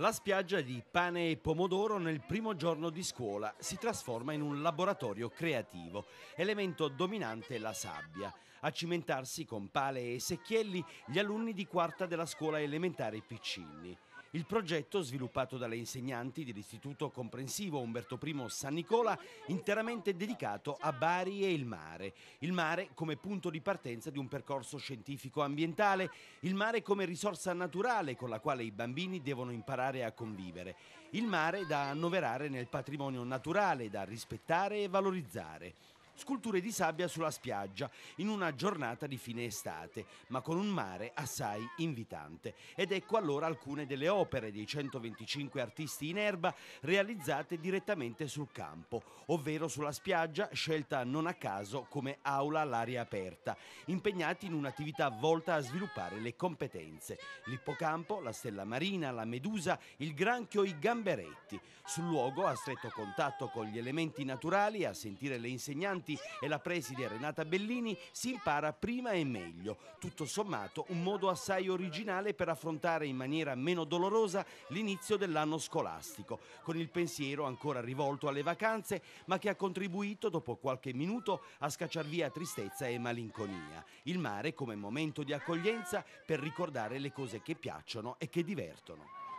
La spiaggia di pane e pomodoro nel primo giorno di scuola si trasforma in un laboratorio creativo, elemento dominante la sabbia. A cimentarsi con pale e secchielli gli alunni di quarta della scuola elementare Piccini. Il progetto, sviluppato dalle insegnanti dell'Istituto Comprensivo Umberto I San Nicola, interamente dedicato a Bari e il mare. Il mare come punto di partenza di un percorso scientifico-ambientale, il mare come risorsa naturale con la quale i bambini devono imparare a convivere. Il mare da annoverare nel patrimonio naturale, da rispettare e valorizzare sculture di sabbia sulla spiaggia in una giornata di fine estate, ma con un mare assai invitante. Ed ecco allora alcune delle opere dei 125 artisti in erba realizzate direttamente sul campo, ovvero sulla spiaggia scelta non a caso come aula all'aria aperta, impegnati in un'attività volta a sviluppare le competenze, l'ippocampo, la stella marina, la medusa, il granchio, i gamberetti. Sul luogo a stretto contatto con gli elementi naturali, a sentire le insegnanti Santi e la preside Renata Bellini si impara prima e meglio. Tutto sommato un modo assai originale per affrontare in maniera meno dolorosa l'inizio dell'anno scolastico, con il pensiero ancora rivolto alle vacanze, ma che ha contribuito dopo qualche minuto a scacciar via tristezza e malinconia. Il mare come momento di accoglienza per ricordare le cose che piacciono e che divertono.